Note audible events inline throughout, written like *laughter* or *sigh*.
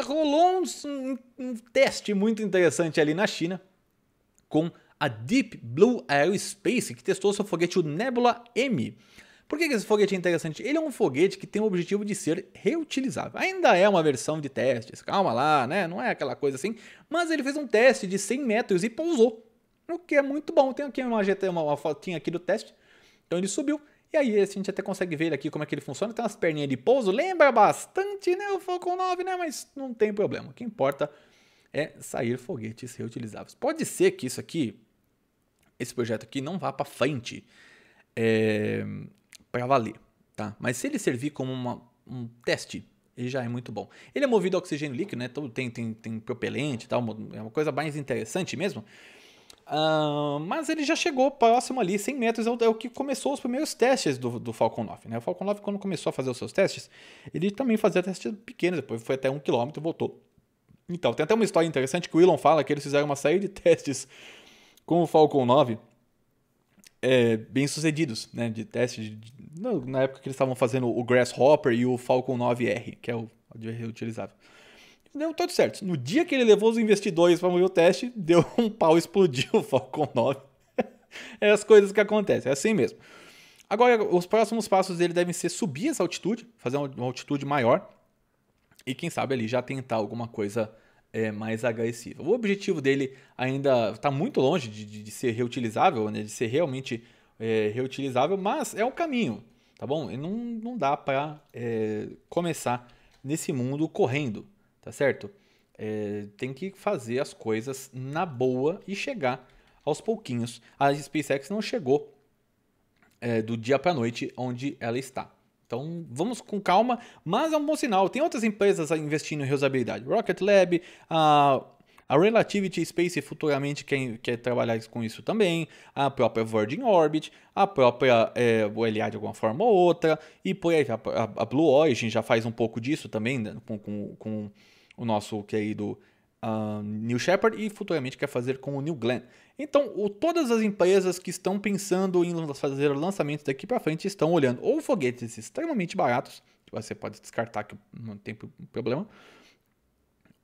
rolou um, um, um teste muito interessante ali na China com a Deep Blue Aerospace, que testou seu foguete o Nebula M. Por que esse foguete é interessante? Ele é um foguete que tem o objetivo de ser reutilizável. Ainda é uma versão de testes, calma lá, né? Não é aquela coisa assim. Mas ele fez um teste de 100 metros e pousou, o que é muito bom. Tem aqui uma, uma, uma fotinha aqui do teste. Então ele subiu e aí a gente até consegue ver aqui como é que ele funciona. Tem umas perninhas de pouso, lembra bastante, né? O Falcon 9, né? Mas não tem problema. O que importa é sair foguetes reutilizáveis. Pode ser que isso aqui, esse projeto aqui, não vá para frente é, para valer, tá? Mas se ele servir como uma, um teste, ele já é muito bom. Ele é movido a oxigênio líquido, né? tem, tem, tem propelente e tal, é uma coisa mais interessante mesmo. Uh, mas ele já chegou próximo ali, 100 metros, é o, é o que começou os primeiros testes do, do, Falcon 9. Né? O Falcon 9, quando começou a fazer os seus testes, ele também fazia testes pequenos, depois foi até 1 km e voltou. Então, tem até uma história interessante que o Elon fala que eles fizeram uma série de *laughs* testes com o Falcon 9 é, bem sucedidos, né? De testes de, de, na época que eles estavam fazendo o Grasshopper e o Falcon 9R, que é o, reutilizável utilizável. Deu tá tudo certo. No dia que ele levou os investidores para mover o teste, deu *laughs* um pau, explodiu o Falcon 9. *laughs* é as coisas que acontecem, é assim mesmo. Agora, os próximos passos dele devem ser subir essa altitude, fazer uma altitude maior e quem sabe ali já tentar alguma coisa é, mais agressiva. O objetivo dele ainda está muito longe de, de, de, ser reutilizável, né? de ser realmente é, reutilizável, mas é o um caminho, tá bom? E não, não dá para é, começar nesse mundo correndo tá certo? É, tem que fazer as coisas na boa e chegar aos pouquinhos. A SpaceX não chegou é, do dia para noite onde ela está. Então vamos com calma, mas é um bom sinal. Tem outras empresas investindo em reusabilidade. Rocket Lab, a, a Relativity Space futuramente quer, quer trabalhar com isso também. A própria Virgin Orbit, a própria é, OLA de alguma forma ou outra. E por aí, a, a Blue Origin já faz um pouco disso também, né? com, com, com o nosso querido uh, ah, Neil Shepard e futuramente quer fazer com o Neil Glenn. Então, o, todas as empresas que estão pensando em fazer lançamentos daqui para frente estão olhando ou foguetes extremamente baratos, que você pode descartar que não tem problema,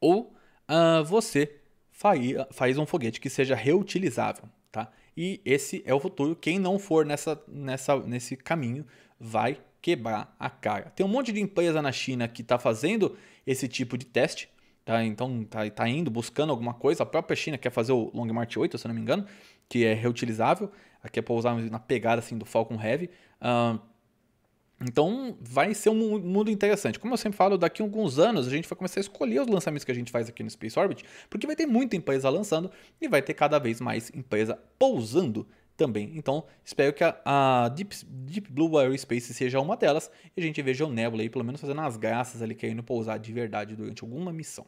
ou uh, você faria, faz um foguete que seja reutilizável, tá? E esse é o futuro. Quem não for nessa, nessa, nesse caminho vai quebrar a cara. Tem um monte de empresa na China que está fazendo esse tipo de teste, tá? Então tá, tá, indo buscando alguma coisa. A própria China quer fazer o March 8, se não me engano, que é reutilizável. Aqui é para usar na pegada assim do Falcon Heavy. Uh, então vai ser um mundo interessante. Como eu sempre falo, daqui a alguns anos a gente vai começar a escolher os lançamentos que a gente faz aqui no Space Orbit, porque vai ter muita empresa lançando e vai ter cada vez mais empresa pousando também. Então, espero que a, a Deep, Deep, Blue Aerospace seja uma delas e a gente veja o Nebula aí, pelo menos fazendo as graças ali, querendo pousar de verdade durante alguma missão.